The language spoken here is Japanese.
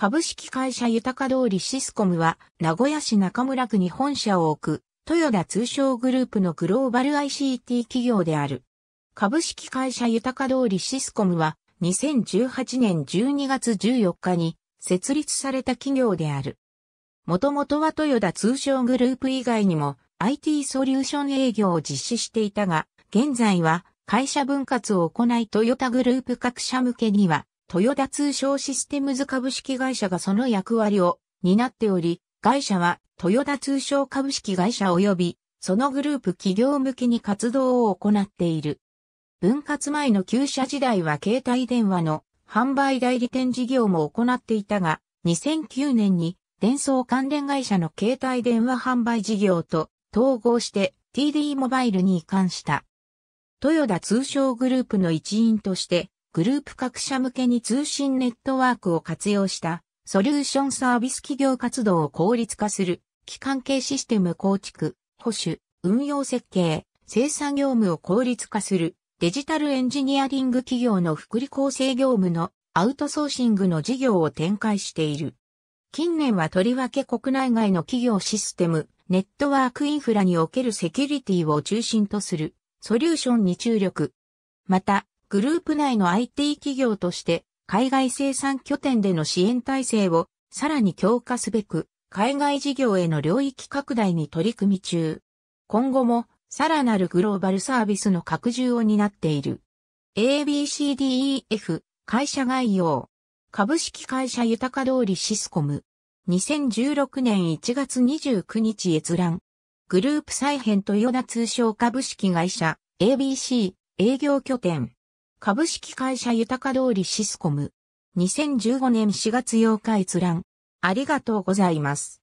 株式会社豊か通りシスコムは、名古屋市中村区に本社を置く、豊田通商グループのグローバル ICT 企業である。株式会社豊か通りシスコムは、2018年12月14日に設立された企業である。もともとは豊田通商グループ以外にも IT ソリューション営業を実施していたが、現在は会社分割を行いトヨタグループ各社向けには豊田通商システムズ株式会社がその役割を担っており、会社は豊田通商株式会社及びそのグループ企業向けに活動を行っている。分割前の旧社時代は携帯電話の販売代理店事業も行っていたが、2009年に電装関連会社の携帯電話販売事業と統合して TD モバイルに移管した。豊田通商グループの一員としてグループ各社向けに通信ネットワークを活用したソリューションサービス企業活動を効率化する、機関系システム構築、保守、運用設計、生産業務を効率化する、デジタルエンジニアリング企業の福利厚生業務のアウトソーシングの事業を展開している。近年はとりわけ国内外の企業システム、ネットワークインフラにおけるセキュリティを中心とするソリューションに注力。また、グループ内の IT 企業として海外生産拠点での支援体制をさらに強化すべく海外事業への領域拡大に取り組み中。今後もさらなるグローバルサービスの拡充を担っている。ABCDEF 会社概要株式会社豊か通りシスコム2016年1月29日閲覧グループ再編豊田通商株式会社 ABC 営業拠点株式会社豊か通りシスコム。2015年4月8日閲覧。ありがとうございます。